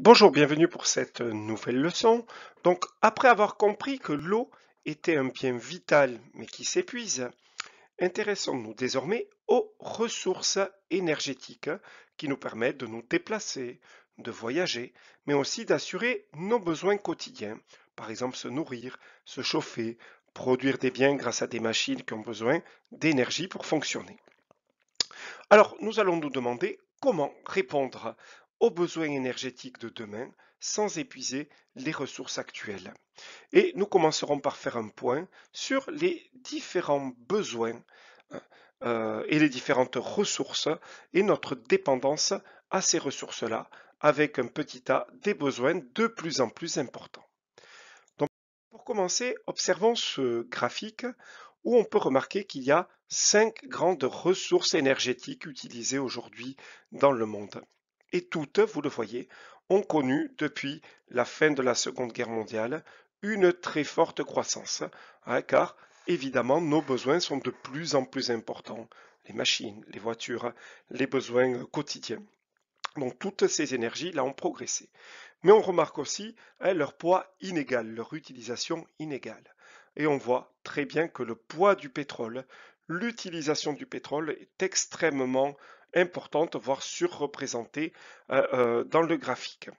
Bonjour, bienvenue pour cette nouvelle leçon. Donc, après avoir compris que l'eau était un bien vital mais qui s'épuise, intéressons-nous désormais aux ressources énergétiques qui nous permettent de nous déplacer, de voyager, mais aussi d'assurer nos besoins quotidiens, par exemple se nourrir, se chauffer, produire des biens grâce à des machines qui ont besoin d'énergie pour fonctionner. Alors, nous allons nous demander comment répondre aux besoins énergétiques de demain sans épuiser les ressources actuelles. Et nous commencerons par faire un point sur les différents besoins hein, euh, et les différentes ressources et notre dépendance à ces ressources-là avec un petit a des besoins de plus en plus importants. Donc, pour commencer, observons ce graphique où on peut remarquer qu'il y a cinq grandes ressources énergétiques utilisées aujourd'hui dans le monde et toutes, vous le voyez, ont connu depuis la fin de la Seconde Guerre mondiale une très forte croissance, hein, car évidemment nos besoins sont de plus en plus importants, les machines, les voitures, les besoins euh, quotidiens. Donc toutes ces énergies-là ont progressé. Mais on remarque aussi hein, leur poids inégal, leur utilisation inégale. Et on voit très bien que le poids du pétrole, l'utilisation du pétrole est extrêmement importante, voire surreprésentée euh, euh, dans le graphique.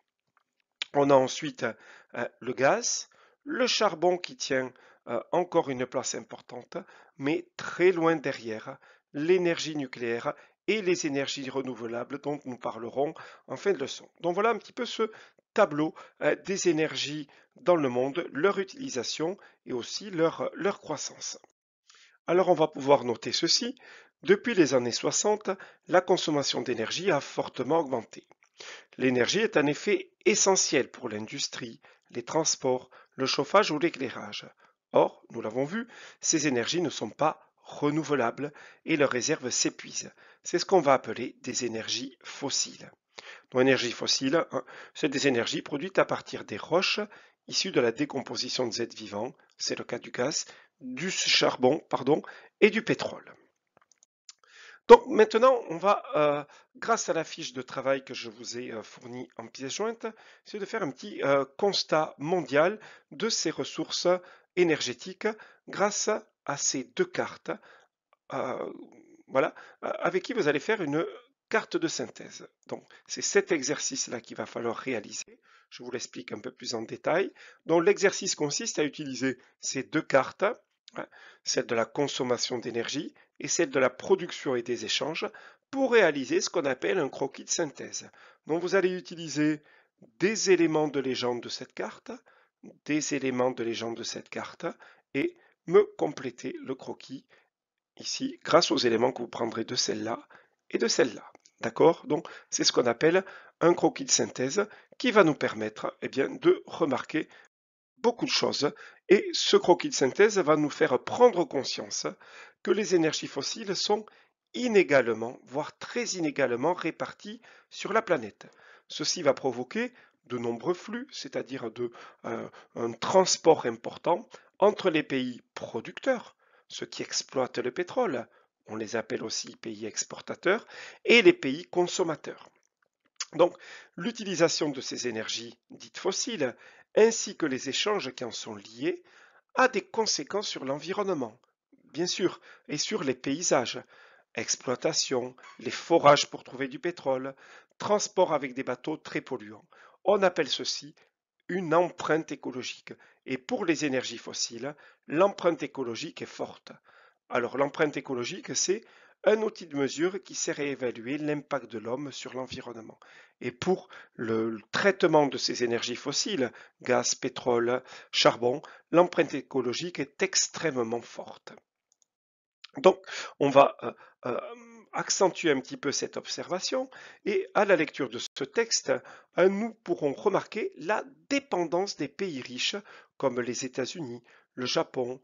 On a ensuite euh, le gaz, le charbon qui tient encore une place importante, mais très loin derrière l'énergie nucléaire et les énergies renouvelables dont nous parlerons en fin de leçon. Donc voilà un petit peu ce tableau des énergies dans le monde, leur utilisation et aussi leur, leur croissance. Alors on va pouvoir noter ceci, depuis les années 60, la consommation d'énergie a fortement augmenté. L'énergie est en effet essentielle pour l'industrie, les transports, le chauffage ou l'éclairage. Or, nous l'avons vu, ces énergies ne sont pas renouvelables et leurs réserves s'épuisent. C'est ce qu'on va appeler des énergies fossiles. Donc, énergies fossiles, hein, c'est des énergies produites à partir des roches issues de la décomposition des êtres vivants, c'est le cas du gaz, du charbon pardon, et du pétrole. Donc maintenant, on va, euh, grâce à la fiche de travail que je vous ai euh, fournie en pièce jointe, essayer de faire un petit euh, constat mondial de ces ressources énergétiques grâce à ces deux cartes, voilà, avec qui vous allez faire une carte de synthèse. Donc c'est cet exercice-là qu'il va falloir réaliser. Je vous l'explique un peu plus en détail. Donc l'exercice consiste à utiliser ces deux cartes celle de la consommation d'énergie et celle de la production et des échanges pour réaliser ce qu'on appelle un croquis de synthèse, dont vous allez utiliser des éléments de légende de cette carte, des éléments de légende de cette carte et me compléter le croquis ici grâce aux éléments que vous prendrez de celle-là et de celle-là. D'accord Donc c'est ce qu'on appelle un croquis de synthèse qui va nous permettre eh bien, de remarquer beaucoup de choses et ce croquis de synthèse va nous faire prendre conscience que les énergies fossiles sont inégalement, voire très inégalement réparties sur la planète. Ceci va provoquer de nombreux flux, c'est-à-dire de euh, un transport important entre les pays producteurs, ceux qui exploitent le pétrole, on les appelle aussi pays exportateurs, et les pays consommateurs. Donc l'utilisation de ces énergies dites fossiles ainsi que les échanges qui en sont liés, a des conséquences sur l'environnement, bien sûr, et sur les paysages. Exploitation, les forages pour trouver du pétrole, transport avec des bateaux très polluants. On appelle ceci une empreinte écologique. Et pour les énergies fossiles, l'empreinte écologique est forte. Alors l'empreinte écologique, c'est un outil de mesure qui sert à évaluer l'impact de l'homme sur l'environnement. Et pour le traitement de ces énergies fossiles, gaz, pétrole, charbon, l'empreinte écologique est extrêmement forte. Donc, on va euh, euh, accentuer un petit peu cette observation et à la lecture de ce texte, euh, nous pourrons remarquer la dépendance des pays riches comme les États-Unis, le Japon,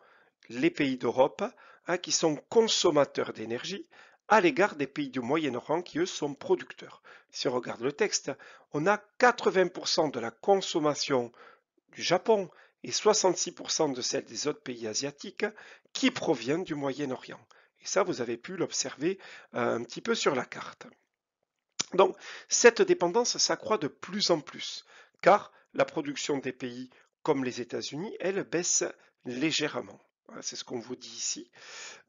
les pays d'Europe hein, qui sont consommateurs d'énergie à l'égard des pays du Moyen-Orient qui, eux, sont producteurs. Si on regarde le texte, on a 80% de la consommation du Japon et 66% de celle des autres pays asiatiques qui proviennent du Moyen-Orient. Et ça, vous avez pu l'observer euh, un petit peu sur la carte. Donc, cette dépendance s'accroît de plus en plus, car la production des pays comme les États-Unis, elle, baisse légèrement. C'est ce qu'on vous dit ici.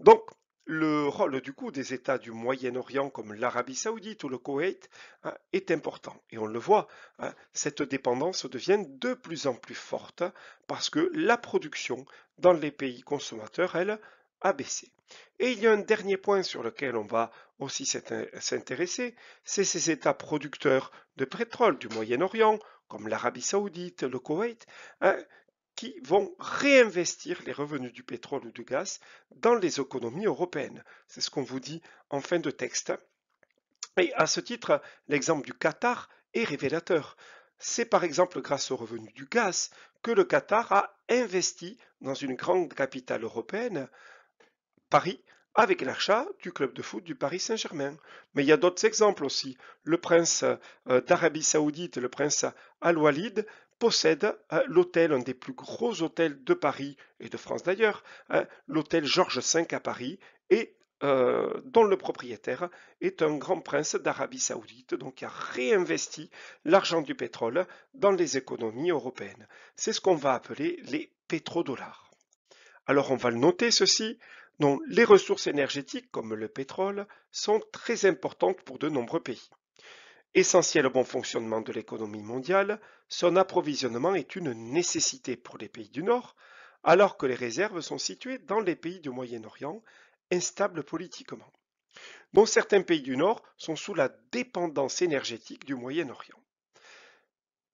Donc, le rôle du coup des États du Moyen-Orient comme l'Arabie saoudite ou le Koweït hein, est important. Et on le voit, hein, cette dépendance devient de plus en plus forte parce que la production dans les pays consommateurs, elle, a baissé. Et il y a un dernier point sur lequel on va aussi s'intéresser, c'est ces États producteurs de pétrole du Moyen-Orient, comme l'Arabie saoudite, le Koweït, hein, qui vont réinvestir les revenus du pétrole ou du gaz dans les économies européennes. C'est ce qu'on vous dit en fin de texte. Et à ce titre, l'exemple du Qatar est révélateur. C'est par exemple grâce aux revenus du gaz que le Qatar a investi dans une grande capitale européenne, Paris, avec l'achat du club de foot du Paris Saint-Germain. Mais il y a d'autres exemples aussi. Le prince euh, d'Arabie saoudite, le prince Al-Walid, possède euh, l'hôtel, un des plus gros hôtels de Paris et de France d'ailleurs, euh, l'hôtel Georges V à Paris, et euh, dont le propriétaire est un grand prince d'Arabie saoudite, donc qui a réinvesti l'argent du pétrole dans les économies européennes. C'est ce qu'on va appeler les pétrodollars. Alors on va le noter ceci, dont les ressources énergétiques comme le pétrole sont très importantes pour de nombreux pays. Essentiel au bon fonctionnement de l'économie mondiale, son approvisionnement est une nécessité pour les pays du Nord, alors que les réserves sont situées dans les pays du Moyen-Orient, instables politiquement, dont certains pays du Nord sont sous la dépendance énergétique du Moyen-Orient.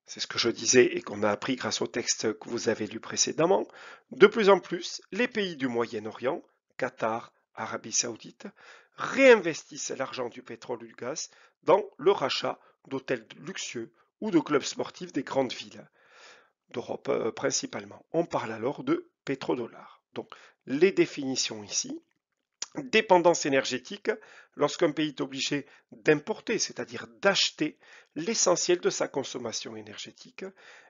C'est ce que je disais et qu'on a appris grâce au texte que vous avez lu précédemment. De plus en plus, les pays du Moyen-Orient, Qatar, Arabie saoudite, réinvestissent l'argent du pétrole ou du gaz dans le rachat d'hôtels luxueux ou de clubs sportifs des grandes villes d'Europe euh, principalement. On parle alors de pétrodollars. Donc les définitions ici. Dépendance énergétique, lorsqu'un pays est obligé d'importer, c'est-à-dire d'acheter l'essentiel de sa consommation énergétique,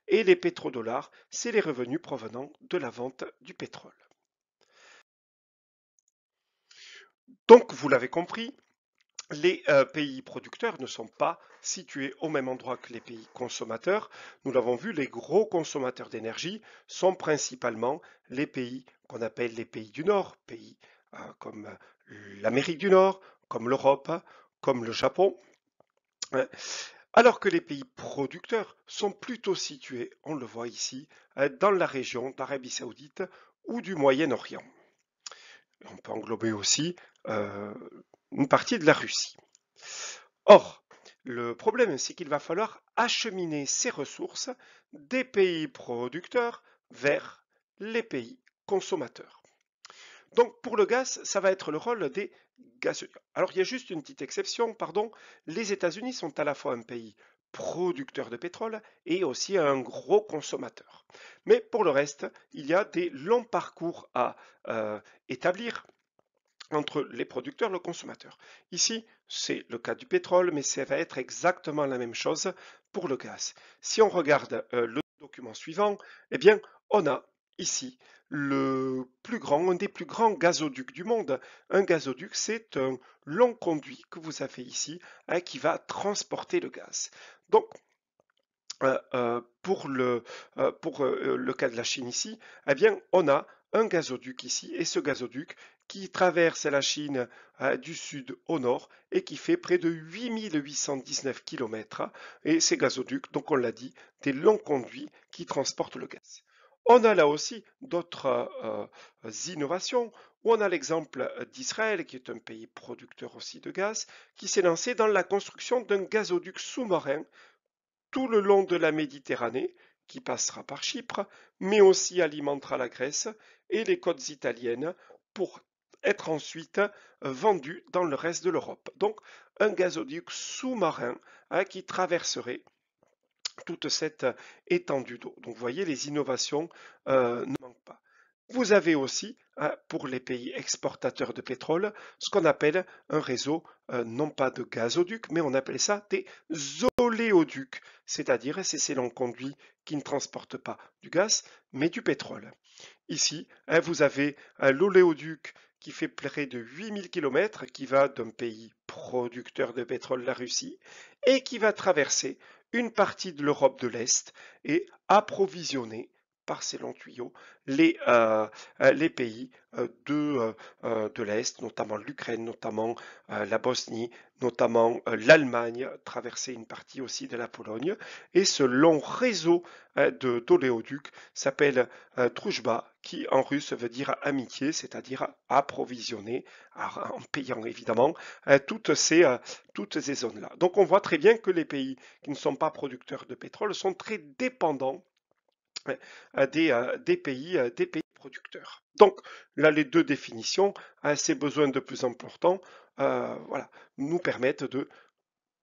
et les pétrodollars, c'est les revenus provenant de la vente du pétrole. Donc, vous l'avez compris, les euh, pays producteurs ne sont pas situés au même endroit que les pays consommateurs. Nous l'avons vu, les gros consommateurs d'énergie sont principalement les pays qu'on appelle les pays du Nord, pays euh, comme euh, l'Amérique du Nord, comme l'Europe, comme le Japon. alors que les pays producteurs sont plutôt situés, on le voit ici, dans la région d'Arabie saoudite ou du Moyen-Orient. On peut englober aussi euh, une partie de la Russie. Or, le problème, c'est qu'il va falloir acheminer ces ressources des pays producteurs vers les pays consommateurs. Donc pour le gaz, ça va être le rôle des gaz... Alors il y a juste une petite exception, pardon, les États-Unis sont à la fois un pays producteur de pétrole et aussi un gros consommateur. Mais pour le reste, il y a des longs parcours à euh, établir entre les producteurs et le consommateur. Ici, c'est le cas du pétrole, mais ça va être exactement la même chose pour le gaz. Si on regarde euh, le document suivant, eh bien, on a ici le plus grand, un des plus grands gazoducs du monde. Un gazoduc, c'est un long conduit que vous avez ici hein, qui va transporter le gaz. Donc, euh, euh, pour, le, pour le cas de la Chine ici, eh bien, on a un gazoduc ici, et ce gazoduc qui traverse la Chine euh, du sud au nord et qui fait près de 8819 km. Hein, et ces gazoducs, donc on l'a dit, des longs conduits qui transportent le gaz. On a là aussi d'autres euh, innovations où On a l'exemple d'Israël, qui est un pays producteur aussi de gaz, qui s'est lancé dans la construction d'un gazoduc sous-marin tout le long de la Méditerranée, qui passera par Chypre, mais aussi alimentera la Grèce et les côtes italiennes pour être ensuite euh, vendu dans le reste de l'Europe. Donc un gazoduc sous-marin hein, qui traverserait toute cette euh, étendue d'eau. Donc vous voyez, les innovations euh, ne manquent pas. Vous avez aussi, hein, pour les pays exportateurs de pétrole, ce qu'on appelle un réseau, non pas de gazoducs, mais on appelle ça des oléoducs, c'est-à-dire c'est ces longs conduits qui ne transportent pas du gaz, mais du pétrole. Ici, hein, vous avez hein, l'oléoduc qui fait près de 8000 km, qui va d'un pays producteur de pétrole, la Russie, et qui va traverser une partie de l'Europe de l'Est et approvisionner par ces longs tuyaux les, euh, euh, les pays euh, de, l'Est, notamment l'Ukraine, notamment la Bosnie, notamment l'Allemagne, traverser une partie aussi de la Pologne. Et ce long réseau de d'oléoducs s'appelle Troujba, qui en russe veut dire amitié, c'est-à-dire approvisionner, en payant évidemment toutes ces zones-là. Donc on voit très bien que les pays qui ne sont pas producteurs de pétrole sont très dépendants des, des, pays, producteurs. Donc là, les deux définitions, ces besoins de plus importants, euh, voilà, nous permettent de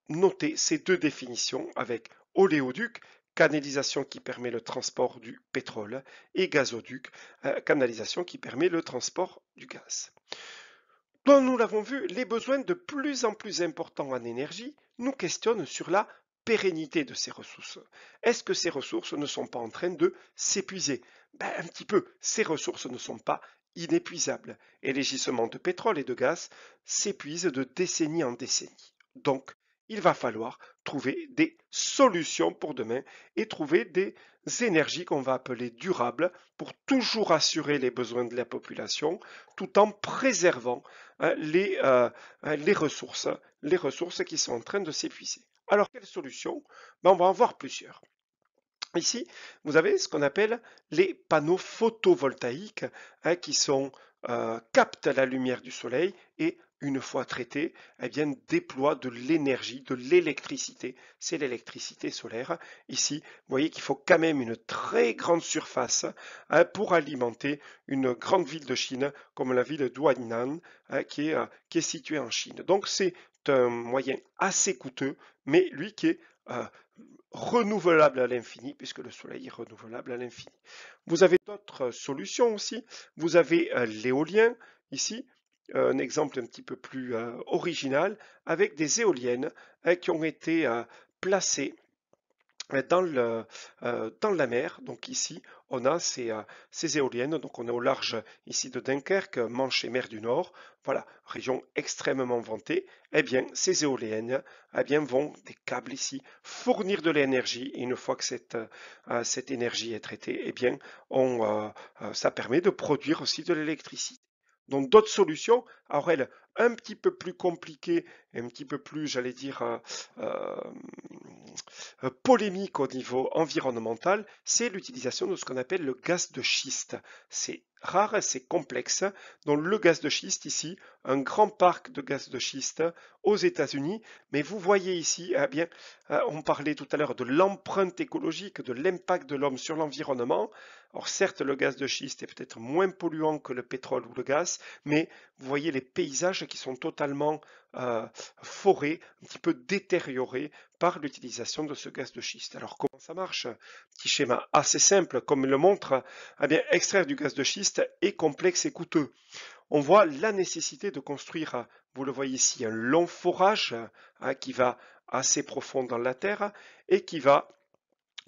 noter ces deux définitions avec oléoduc, canalisation qui permet le transport du pétrole, et gazoduc, euh, canalisation qui permet le transport du gaz. Donc nous l'avons vu, les besoins de plus en plus importants en énergie nous questionnent sur la pérennité de ces ressources Est-ce que ces ressources ne sont pas en train de s'épuiser ben, Un petit peu, ces ressources ne sont pas inépuisables, et les gisements de pétrole et de gaz s'épuisent de décennie en décennie. Donc, il va falloir trouver des solutions pour demain et trouver des énergies qu'on va appeler durables pour toujours assurer les besoins de la population tout en préservant hein, euh, hein, les ressources, les ressources qui sont en train de s'épuiser. Alors, quelles solutions ben, On va en voir plusieurs. Ici, vous avez ce qu'on appelle les panneaux photovoltaïques hein, qui sont, euh, captent la lumière du soleil et une fois traités, eh déploient de l'énergie, de l'électricité. C'est l'électricité solaire. Ici, vous voyez qu'il faut quand même une très grande surface hein, pour alimenter une grande ville de Chine comme la ville de hein, euh, qui, est, située en Chine. Donc, c'est un moyen assez coûteux, mais lui qui est euh, renouvelable à l'infini, puisque le Soleil est renouvelable à l'infini. Vous avez d'autres solutions aussi. Vous avez euh, l'éolien, ici, un exemple un petit peu plus euh, original, avec des éoliennes qui ont été placées euh, dans, la mer. Donc ici, on a euh, ces, éoliennes. Donc on est au large ici de Dunkerque, Manche et mer du Nord. Voilà, région extrêmement vantée. Eh bien, ces éoliennes eh bien, vont, des câbles ici, fournir de l'énergie. Et une fois que cette, euh, énergie est traitée, eh bien, ça permet de produire aussi de l'électricité. Donc d'autres solutions, alors elles, un petit peu plus compliquées, un petit peu plus, j'allais dire, polémique euh, euh, euh, polémiques au niveau environnemental, c'est l'utilisation de ce qu'on appelle le gaz de schiste. C'est rare, c'est complexe. Donc le gaz de schiste ici, un grand parc de gaz de schiste aux États-Unis. Mais vous voyez ici, eh bien, on parlait tout à l'heure de l'empreinte écologique, de l'impact de l'homme sur l'environnement. Or certes, le gaz de schiste est peut-être moins polluant que le pétrole ou le gaz, mais vous voyez les paysages qui sont totalement euh, forés, un petit peu détériorés par l'utilisation de ce gaz de schiste. Alors comment ça marche Petit schéma assez simple, comme il le montre, eh bien, extraire du gaz de schiste est complexe et coûteux. On voit la nécessité de construire, vous le voyez ici, un long forage hein, qui va assez profond dans la terre et qui va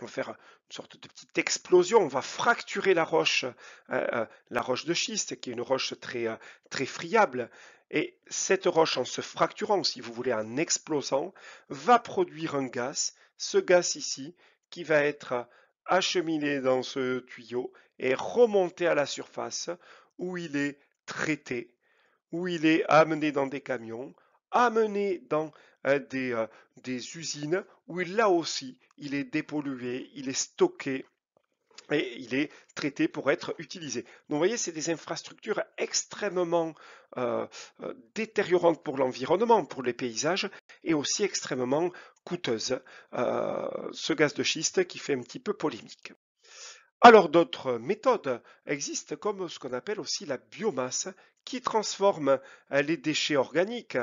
faire sorte de petite explosion, on va fracturer la roche, euh, euh, la roche de schiste, qui est une roche très, euh, très friable. Et cette roche, en se fracturant, si vous voulez, en explosant, va produire un gaz, ce gaz ici, qui va être acheminé dans ce tuyau et remonté à la surface où il est traité, où il est amené dans des camions, amené dans Hein, euh, des, usines où là aussi il est dépollué, il est stocké et il est traité pour être utilisé. Donc vous voyez, c'est des infrastructures extrêmement euh, euh, détériorantes pour l'environnement, pour les paysages, et aussi extrêmement coûteuses, ce gaz de schiste qui fait un petit peu polémique. Alors d'autres méthodes existent comme ce qu'on appelle aussi la biomasse qui transforme les déchets organiques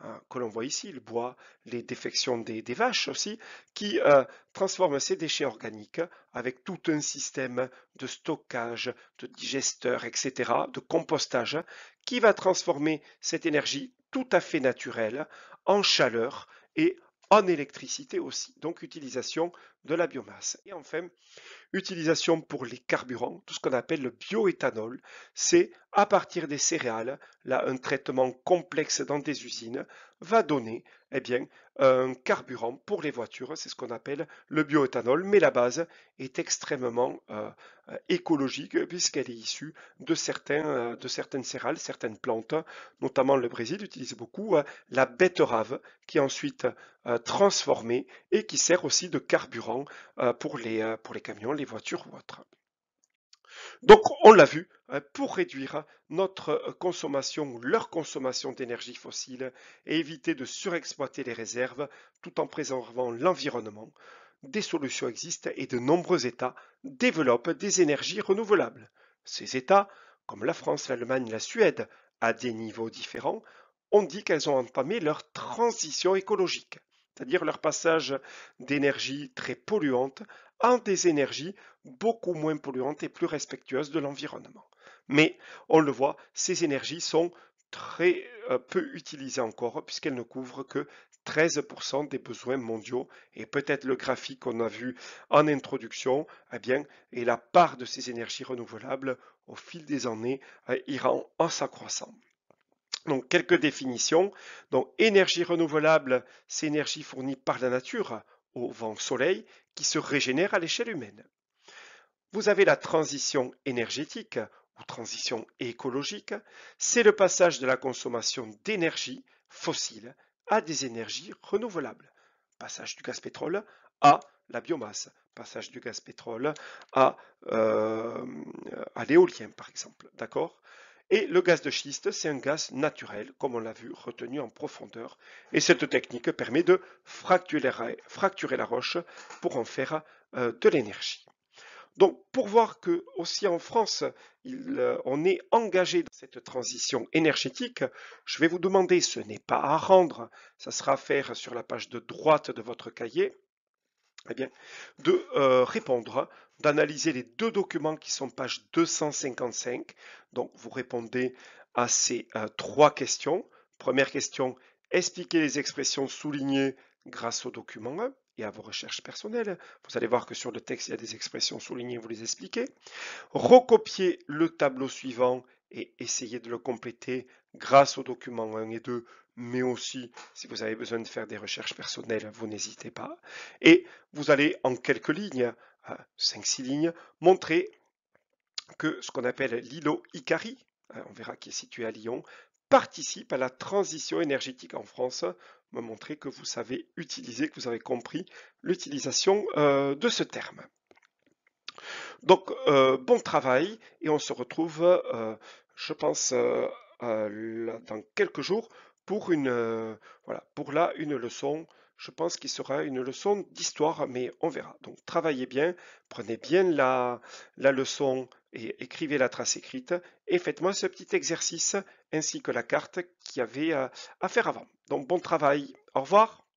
Hein, que l'on voit ici, le bois, les défections des, vaches aussi, qui euh, transforment ces déchets organiques avec tout un système de stockage, de digesteur, etc., de compostage, qui va transformer cette énergie tout à fait naturelle en chaleur et en électricité aussi. Donc utilisation de la biomasse. Et enfin, utilisation pour les carburants, tout ce qu'on appelle le bioéthanol. C'est à partir des céréales, là un traitement complexe dans des usines va donner eh bien, un carburant pour les voitures, c'est ce qu'on appelle le bioéthanol, mais la base est extrêmement euh, euh, écologique puisqu'elle est issue de, certains, euh, de certaines céréales, certaines plantes, notamment le Brésil utilise beaucoup la betterave qui est ensuite transformée et qui sert aussi de carburant euh, pour les, euh, pour les camions, les voitures ou autres. Donc, on l'a vu, hein, pour réduire notre euh, consommation ou leur consommation d'énergie fossile et éviter de surexploiter les réserves tout en préservant l'environnement, des solutions existent et de nombreux États développent des énergies renouvelables. Ces États, comme la France, l'Allemagne, la Suède, à des niveaux différents, ont dit qu'elles ont entamé leur transition écologique c'est-à-dire leur passage d'énergies très polluantes en des énergies beaucoup moins polluantes et plus respectueuses de l'environnement. Mais on le voit, ces énergies sont très euh, peu utilisées encore puisqu'elles ne couvrent que 13% des besoins mondiaux et peut-être le graphique qu'on a vu en introduction, eh bien, et la part de ces énergies renouvelables au fil des années euh, iront en s'accroissant. Donc, quelques définitions. Donc, énergie renouvelable, c'est énergie fournie par la nature au vent soleil qui se régénère à l'échelle humaine. Vous avez la transition énergétique ou transition écologique, c'est le passage de la consommation d'énergie fossile à des énergies renouvelables. Passage du gaz pétrole à la biomasse, passage du gaz pétrole à, euh, à l'éolien par exemple. D'accord et le gaz de schiste, c'est un gaz naturel, comme on l'a vu, retenu en profondeur. Et cette technique permet de fracturer, la roche pour en faire euh, de l'énergie. Donc, pour voir que aussi en France, euh, on est engagé dans cette transition énergétique, je vais vous demander, ce n'est pas à rendre, ça sera à faire sur la page de droite de votre cahier, eh bien, de euh, répondre, d'analyser les deux documents qui sont page 255. Donc, vous répondez à ces euh, trois questions. Première question, expliquer les expressions soulignées grâce au document 1 et à vos recherches personnelles. Vous allez voir que sur le texte, il y a des expressions soulignées, vous les expliquez. Recopier le tableau suivant et essayer de le compléter grâce au document 1 et 2 mais aussi si vous avez besoin de faire des recherches personnelles, vous n'hésitez pas. Et vous allez en quelques lignes, 5-6 euh, lignes, montrer que ce qu'on appelle l'îlot Icari, euh, on verra qui est situé à Lyon, participe à la transition énergétique en France, me montrer que vous savez utiliser, que vous avez compris l'utilisation euh, de ce terme. Donc, bon travail et on se retrouve, je pense, dans quelques jours euh, pour là une leçon je pense qu'il sera une leçon d'histoire mais on verra donc travaillez bien prenez bien la, la leçon et écrivez la trace écrite et faites-moi ce petit exercice ainsi que la carte qu'il y avait euh, à faire avant donc bon travail au revoir